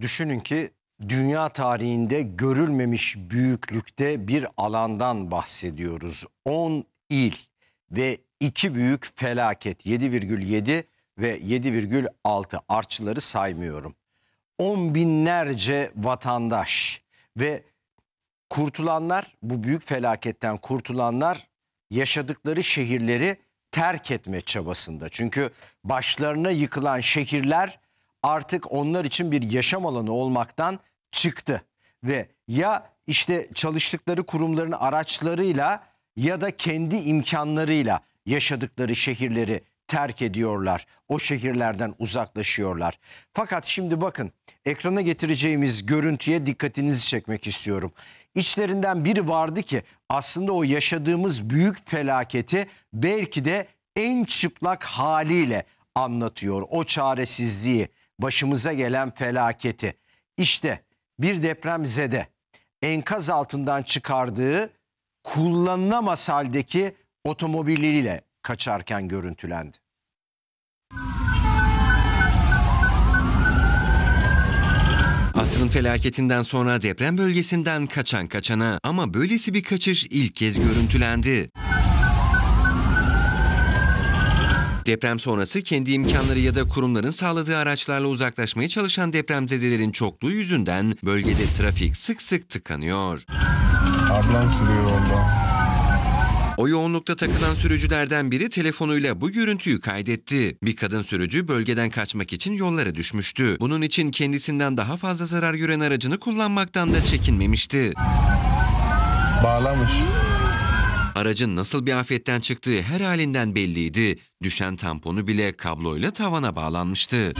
Düşünün ki dünya tarihinde görülmemiş büyüklükte bir alandan bahsediyoruz. 10 il ve iki büyük felaket 7,7 ve 7,6 artçıları saymıyorum. On binlerce vatandaş ve kurtulanlar bu büyük felaketten kurtulanlar yaşadıkları şehirleri terk etme çabasında. Çünkü başlarına yıkılan şehirler artık onlar için bir yaşam alanı olmaktan çıktı ve ya işte çalıştıkları kurumların araçlarıyla ya da kendi imkanlarıyla yaşadıkları şehirleri terk ediyorlar. O şehirlerden uzaklaşıyorlar. Fakat şimdi bakın ekrana getireceğimiz görüntüye dikkatinizi çekmek istiyorum. İçlerinden biri vardı ki aslında o yaşadığımız büyük felaketi belki de en çıplak haliyle anlatıyor. O çaresizliği, başımıza gelen felaketi. İşte bir deprem zede enkaz altından çıkardığı kullanılamaz haldeki otomobiliyle kaçarken görüntülendi. Asrın felaketinden sonra deprem bölgesinden kaçan kaçana ama böylesi bir kaçış ilk kez görüntülendi. Deprem sonrası kendi imkanları ya da kurumların sağladığı araçlarla uzaklaşmaya çalışan depremzedelerin çokluğu yüzünden bölgede trafik sık sık tıkanıyor. Ablam sürüyor onda. O yoğunlukta takılan sürücülerden biri telefonuyla bu görüntüyü kaydetti. Bir kadın sürücü bölgeden kaçmak için yollara düşmüştü. Bunun için kendisinden daha fazla zarar gören aracını kullanmaktan da çekinmemişti. Bağlamış. Aracın nasıl bir afetten çıktığı her halinden belliydi. Düşen tamponu bile kabloyla tavana bağlanmıştı.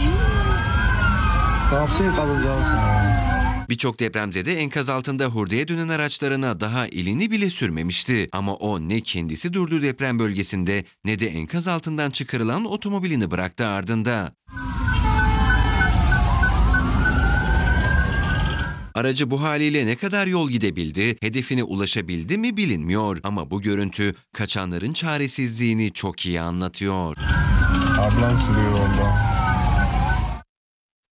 Ne yapsın kadıncağız? Birçok depremzede enkaz altında hurdaya dönen araçlarına daha elini bile sürmemişti. Ama o ne kendisi durduğu deprem bölgesinde ne de enkaz altından çıkarılan otomobilini bıraktı ardında. Aracı bu haliyle ne kadar yol gidebildi, hedefine ulaşabildi mi bilinmiyor ama bu görüntü kaçanların çaresizliğini çok iyi anlatıyor. Ablam sürüyor orada.